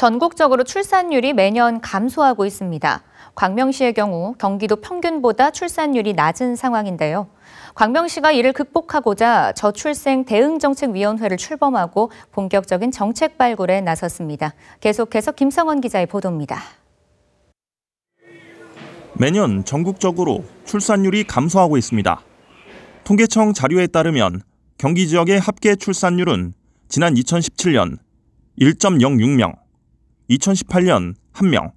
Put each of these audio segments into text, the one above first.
전국적으로 출산율이 매년 감소하고 있습니다. 광명시의 경우 경기도 평균보다 출산율이 낮은 상황인데요. 광명시가 이를 극복하고자 저출생 대응정책위원회를 출범하고 본격적인 정책 발굴에 나섰습니다. 계속해서 김성원 기자의 보도입니다. 매년 전국적으로 출산율이 감소하고 있습니다. 통계청 자료에 따르면 경기 지역의 합계 출산율은 지난 2017년 1.06명, 2018년 1명,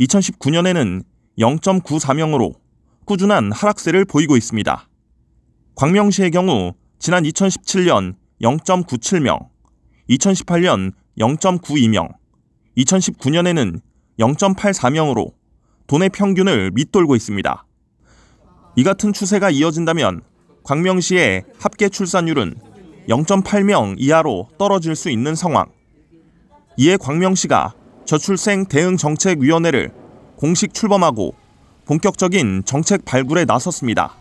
2019년에는 0.94명으로 꾸준한 하락세를 보이고 있습니다. 광명시의 경우 지난 2017년 0.97명, 2018년 0.92명, 2019년에는 0.84명으로 돈의 평균을 밑돌고 있습니다. 이 같은 추세가 이어진다면 광명시의 합계 출산율은 0.8명 이하로 떨어질 수 있는 상황. 이에 광명시가 저출생 대응정책위원회를 공식 출범하고 본격적인 정책 발굴에 나섰습니다.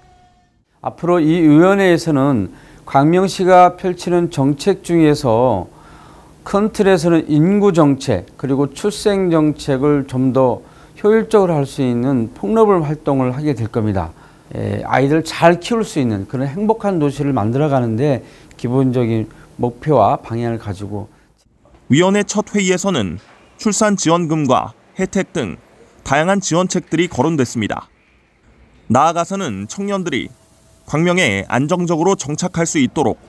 앞으로 이 위원회에서는 광명시가 펼치는 정책 중에서 큰 틀에서는 인구 정책 그리고 출생 정책을 좀 더 효율적으로 할 수 있는 폭넓은 활동을 하게 될 겁니다. 예, 아이들 잘 키울 수 있는 그런 행복한 도시를 만들어 가는데 기본적인 목표와 방향을 가지고 위원회 첫 회의에서는 출산 지원금과 혜택 등 다양한 지원책들이 거론됐습니다. 나아가서는 청년들이 광명에 안정적으로 정착할 수 있도록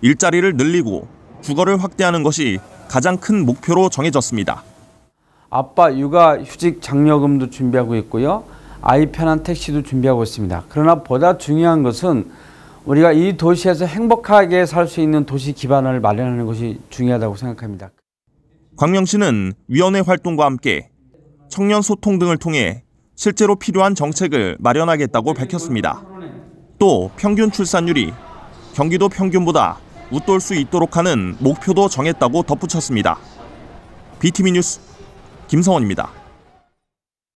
일자리를 늘리고 주거를 확대하는 것이 가장 큰 목표로 정해졌습니다. 아빠 육아 휴직 장려금도 준비하고 있고요. 아이 편한 택시도 준비하고 있습니다. 그러나 보다 중요한 것은 우리가 이 도시에서 행복하게 살 수 있는 도시 기반을 마련하는 것이 중요하다고 생각합니다. 광명씨는 위원회 활동과 함께 청년 소통 등을 통해 실제로 필요한 정책을 마련하겠다고 밝혔습니다. 또 평균 출산율이 경기도 평균보다 웃돌 수 있도록 하는 목표도 정했다고 덧붙였습니다. BTV 뉴스 김성원입니다.